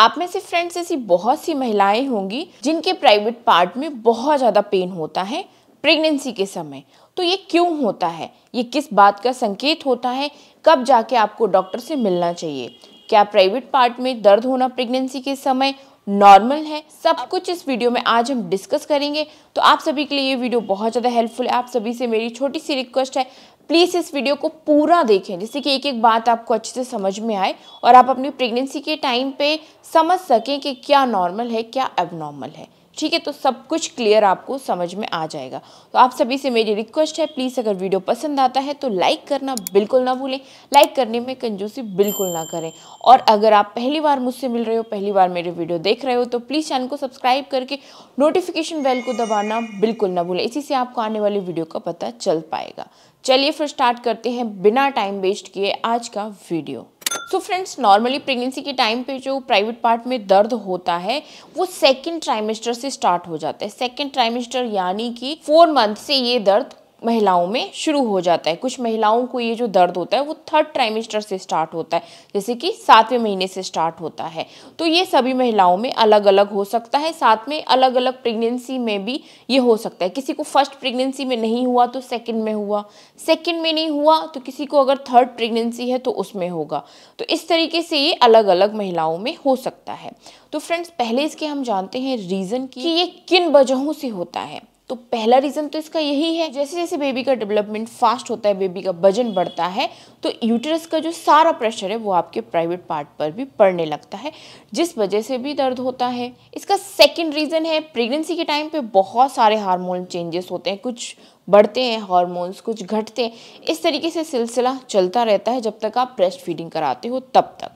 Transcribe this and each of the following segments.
आप में से फ्रेंड्स ऐसी बहुत सी महिलाएं होंगी जिनके प्राइवेट पार्ट में बहुत ज़्यादा पेन होता है प्रेगनेंसी के समय तो ये क्यों होता है ये किस बात का संकेत होता है कब जाके आपको डॉक्टर से मिलना चाहिए क्या प्राइवेट पार्ट में दर्द होना प्रेगनेंसी के समय नॉर्मल है सब कुछ इस वीडियो में आज हम डिस्कस करेंगे तो आप सभी के लिए ये वीडियो बहुत ज़्यादा हेल्पफुल है आप सभी से मेरी छोटी सी रिक्वेस्ट है प्लीज़ इस वीडियो को पूरा देखें जिससे कि एक एक बात आपको अच्छे से समझ में आए और आप अपनी प्रेगनेंसी के टाइम पे समझ सकें कि क्या नॉर्मल है क्या एबनॉर्मल है ठीक है तो सब कुछ क्लियर आपको समझ में आ जाएगा तो आप सभी से मेरी रिक्वेस्ट है प्लीज़ अगर वीडियो पसंद आता है तो लाइक करना बिल्कुल ना भूलें लाइक करने में कंजूसी बिल्कुल ना करें और अगर आप पहली बार मुझसे मिल रहे हो पहली बार मेरे वीडियो देख रहे हो तो प्लीज़ चैनल को सब्सक्राइब करके नोटिफिकेशन बेल को दबाना बिल्कुल ना भूलें इसी से आपको आने वाली वीडियो का पता चल पाएगा चलिए फिर स्टार्ट करते हैं बिना टाइम वेस्ट किए आज का video so friends normally pregnancy के टाइम पे जो प्राइवेट पार्ट में दर्द होता है वो सेकंड ट्राइमेस्टर से स्टार्ट हो जाता है सेकंड ट्राइमेस्टर यानी कि फोर मंथ से ये दर्द महिलाओं में शुरू हो जाता है कुछ महिलाओं को ये जो दर्द होता है वो थर्ड ट्राइमेस्टर से स्टार्ट होता है जैसे कि सातवें महीने से स्टार्ट होता है तो ये सभी महिलाओं में अलग अलग हो सकता है साथ में अलग अलग प्रेगनेंसी में भी ये हो सकता है किसी को फर्स्ट प्रेगनेंसी में नहीं हुआ तो सेकेंड में हुआ सेकेंड में नहीं हुआ तो किसी को अगर थर्ड प्रेगनेंसी है तो उसमें होगा तो इस तरीके से ये अलग अलग महिलाओं में हो सकता है तो फ्रेंड्स पहले इसके हम जानते हैं रीज़न कि ये किन वजहों से होता है तो पहला रीज़न तो इसका यही है जैसे जैसे बेबी का डेवलपमेंट फास्ट होता है बेबी का वजन बढ़ता है तो यूटरस का जो सारा प्रेशर है वो आपके प्राइवेट पार्ट पर भी पड़ने लगता है जिस वजह से भी दर्द होता है इसका सेकेंड रीज़न है प्रेगनेंसी के टाइम पे बहुत सारे हार्मोन चेंजेस होते हैं कुछ बढ़ते हैं हार्मोन्स कुछ घटते हैं इस तरीके से सिलसिला चलता रहता है जब तक आप ब्रेस्ट फीडिंग कराते हो तब तक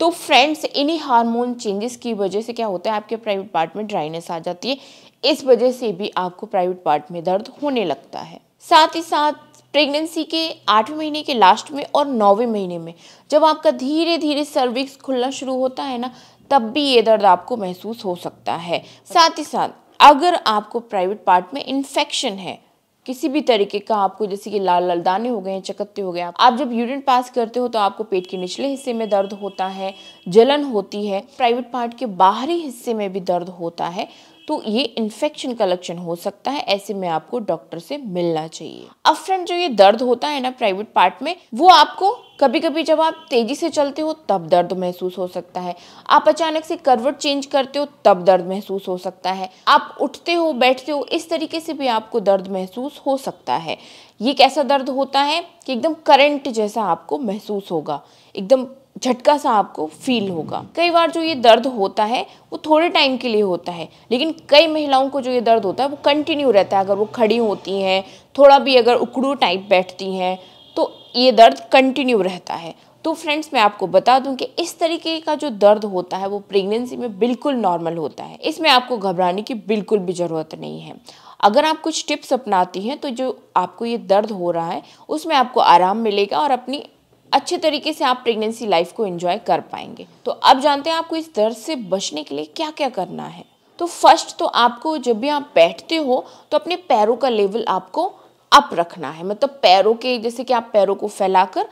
तो फ्रेंड्स इन्हीं हार्मोन चेंजेस की वजह से क्या होता है आपके प्राइवेट पार्ट में ड्राइनेस आ जाती है इस वजह से भी आपको प्राइवेट पार्ट में दर्द होने लगता है साथ ही साथ प्रेगनेंसी के आठवें महीने के लास्ट में और नौवें महीने में जब आपका धीरे धीरे सर्विक्स खुलना शुरू होता है ना तब भी ये दर्द आपको महसूस हो सकता है साथ ही साथ अगर आपको प्राइवेट पार्ट में इन्फेक्शन है किसी भी तरीके का आपको जैसे कि लाल लाल दाने हो गए चकत्ते हो गए आप जब यूरिन पास करते हो तो आपको पेट के निचले हिस्से में दर्द होता है जलन होती है प्राइवेट पार्ट के बाहरी हिस्से में भी दर्द होता है तो ये इन्फेक्शन का लक्षण हो सकता है ऐसे में आपको डॉक्टर से मिलना चाहिए अब फ्रेंड जो ये दर्द होता है ना प्राइवेट पार्ट में वो आपको कभी कभी जब आप तेजी से चलते हो तब दर्द महसूस हो सकता है आप अचानक से करवट चेंज करते हो तब दर्द महसूस हो सकता है आप उठते हो बैठते हो इस तरीके से भी आपको दर्द महसूस हो सकता है ये कैसा दर्द होता है कि एकदम करंट जैसा आपको महसूस होगा एकदम झटका सा आपको फील होगा कई बार जो ये दर्द होता है वो थोड़े टाइम के लिए होता है लेकिन कई महिलाओं को जो ये दर्द होता है वो कंटिन्यू रहता है अगर वो खड़ी होती हैं थोड़ा भी अगर उकड़ू टाइप बैठती हैं तो ये दर्द कंटिन्यू रहता है तो फ्रेंड्स मैं आपको बता दूं कि इस तरीके का जो दर्द होता है वो प्रेगनेंसी में बिल्कुल नॉर्मल होता है इसमें आपको घबराने की बिल्कुल भी ज़रूरत नहीं है अगर आप कुछ टिप्स अपनाती हैं तो जो आपको ये दर्द हो रहा है उसमें आपको आराम मिलेगा और अपनी अच्छे तरीके से आप प्रेगनेंसी लाइफ को एंजॉय कर पाएंगे तो अब जानते हैं आपको इस दर्द से बचने के लिए क्या क्या करना है तो फर्स्ट तो आपको जब भी आप बैठते हो तो अपने पैरों का लेवल आपको अप रखना है मतलब पैरों के जैसे कि आप पैरों को फैलाकर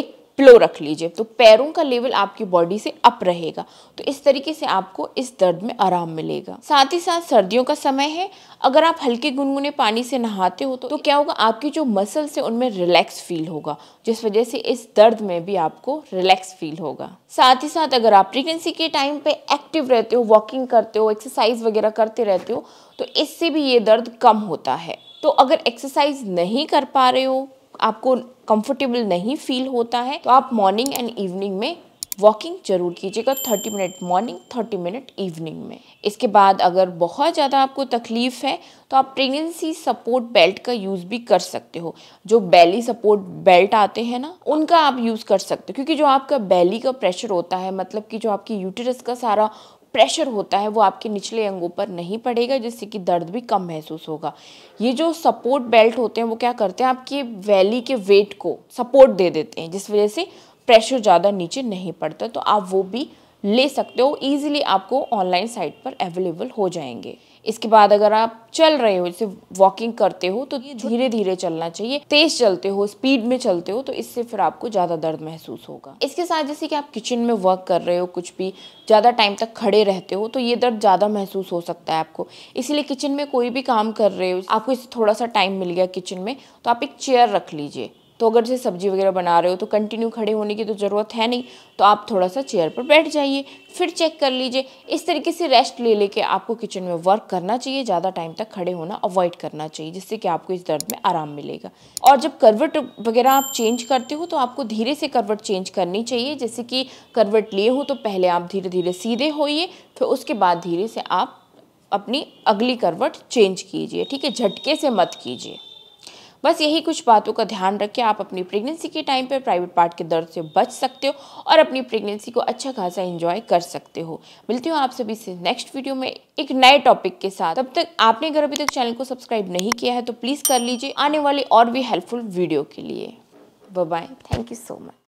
एक फ्लो रख लीजिए तो पैरों का लेवल आपकी बॉडी से अप रहेगा तो इस तरीके से आपको इस दर्द में आराम मिलेगा साथ ही साथ सर्दियों का समय है अगर आप हल्के गुनगुने पानी से नहाते हो तो, तो क्या होगा आपकी जो मसल्स है उनमें रिलैक्स फील होगा जिस वजह से इस दर्द में भी आपको रिलैक्स फील होगा साथ ही साथ अगर आप प्रेगनेंसी के टाइम पे एक्टिव रहते हो वॉकिंग करते हो एक्सरसाइज वगैरह करते रहते हो तो इससे भी ये दर्द कम होता है तो अगर एक्सरसाइज नहीं कर पा रहे हो आपको कंफर्टेबल नहीं फील होता है तो आप मॉर्निंग एंड इवनिंग में वॉकिंग जरूर कीजिएगा thirty minute morning thirty minute evening में इसके बाद अगर बहुत ज़्यादा आपको तकलीफ़ है तो आप प्रेगनेंसी सपोर्ट बेल्ट का यूज़ भी कर सकते हो जो बैली सपोर्ट बेल्ट आते हैं ना उनका आप यूज़ कर सकते हो क्योंकि जो आपका बैली का प्रेशर होता है मतलब कि जो आपकी यूटरस का सारा प्रेशर होता है वो आपके निचले अंगों पर नहीं पड़ेगा जिससे कि दर्द भी कम महसूस होगा ये जो सपोर्ट बेल्ट होते हैं वो क्या करते हैं आपके वैली के वेट को सपोर्ट दे देते हैं जिस वजह से प्रेशर ज़्यादा नीचे नहीं पड़ता तो आप वो भी ले सकते हो ईजिली आपको ऑनलाइन साइट पर अवेलेबल हो जाएंगे इसके बाद अगर आप चल रहे हो जैसे वॉकिंग करते हो तो ये धीरे धीरे चलना चाहिए तेज चलते हो स्पीड में चलते हो तो इससे फिर आपको ज़्यादा दर्द महसूस होगा इसके साथ जैसे कि आप किचन में वर्क कर रहे हो कुछ भी ज़्यादा टाइम तक खड़े रहते हो तो ये दर्द ज़्यादा महसूस हो सकता है आपको इसीलिए किचन में कोई भी काम कर रहे हो आपको इससे थोड़ा सा टाइम मिल गया किचन में तो आप एक चेयर रख लीजिए तो अगर जैसे सब्जी वगैरह बना रहे हो तो कंटिन्यू खड़े होने की तो ज़रूरत है नहीं तो आप थोड़ा सा चेयर पर बैठ जाइए फिर चेक कर लीजिए इस तरीके से रेस्ट ले लेके आपको किचन में वर्क करना चाहिए ज़्यादा टाइम तक खड़े होना अवॉइड करना चाहिए जिससे कि आपको इस दर्द में आराम मिलेगा और जब करवट वगैरह आप चेंज करते हो तो आपको धीरे से करवट चेंज करनी चाहिए जैसे कि करवट लिए हो तो पहले आप धीरे धीरे सीधे होइए फिर उसके बाद धीरे से आप अपनी अगली करवट चेंज कीजिए ठीक है झटके से मत कीजिए बस यही कुछ बातों का ध्यान रखें आप अपनी प्रेगनेंसी के टाइम पर प्राइवेट पार्ट के दर्द से बच सकते हो और अपनी प्रेगनेंसी को अच्छा खासा इंजॉय कर सकते हो मिलती हूँ आप सभी से नेक्स्ट वीडियो में एक नए टॉपिक के साथ तब तक आपने अगर अभी तक चैनल को सब्सक्राइब नहीं किया है तो प्लीज़ कर लीजिए आने वाली और भी हेल्पफुल वीडियो के लिए bye thank you so much